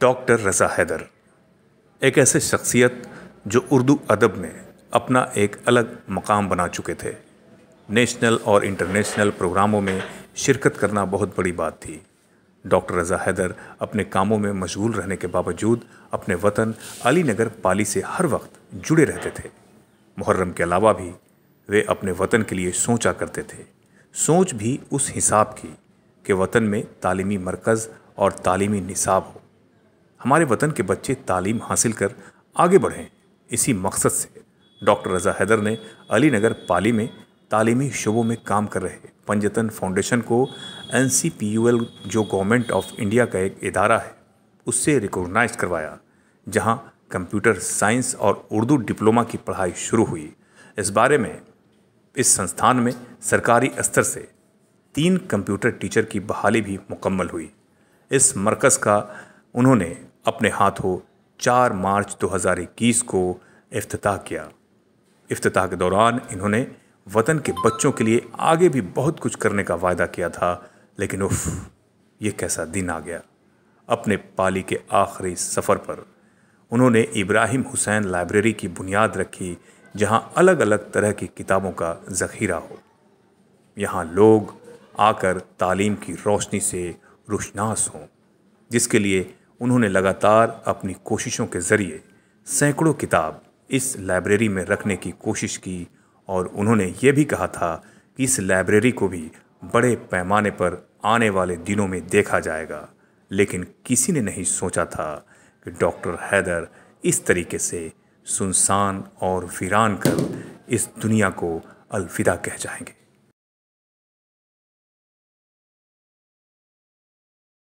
doctor रज़ा हैदर एक ऐसे शख्सियत जो उर्दू अदब में अपना एक अलग मकाम बना चुके थे नेशनल और इंटरनेशनल प्रोग्रामों में शिरकत करना बहुत बड़ी बात थी डॉक्टर रज़ा हैदर अपने कामों में मशगूल रहने के बावजूद अपने वतन अली नगर पाली से हर वक्त जुड़े रहते थे मुहर्रम के अलावा भी वे अपने वतन के लिए सोचा करते थे सोच भी उस हिसाब की कि वतन में तालीमी मरकज़ और तालीमी निसाब हो हमारे वतन के बच्चे तालीम हासिल कर आगे बढ़ें इसी मकसद से डॉक्टर रज़ा हैदर ने अली नगर पाली में तालीमी शुबों में काम कर रहे पंजतन फाउंडेशन को एन जो गवर्नमेंट ऑफ इंडिया का एक इदारा है उससे रिकोगनाइज करवाया जहां कंप्यूटर साइंस और उर्दू डिप्लोमा की पढ़ाई शुरू हुई इस बारे में इस संस्थान में सरकारी स्तर से तीन कंप्यूटर टीचर की बहाली भी मुकम्मल हुई इस मरकज़ का उन्होंने अपने हाथों 4 मार्च 2021 को अफ्ताह किया अफ्ताह के दौरान इन्होंने वतन के बच्चों के लिए आगे भी बहुत कुछ करने का वायदा किया था लेकिन उफ ये कैसा दिन आ गया अपने पाली के आखिरी सफ़र पर उन्होंने इब्राहिम हुसैन लाइब्रेरी की बुनियाद रखी जहां अलग अलग तरह की किताबों का ज़ख़ीरा हो यहां लोग आकर तालीम की रोशनी से रुशनास हों जिसके लिए उन्होंने लगातार अपनी कोशिशों के ज़रिए सैकड़ों किताब इस लाइब्रेरी में रखने की कोशिश की और उन्होंने ये भी कहा था कि इस लाइब्रेरी को भी बड़े पैमाने पर आने वाले दिनों में देखा जाएगा लेकिन किसी ने नहीं सोचा था कि डॉक्टर हैदर इस तरीके से सुनसान और वीरान कर इस दुनिया को अलविदा कह जाएंगे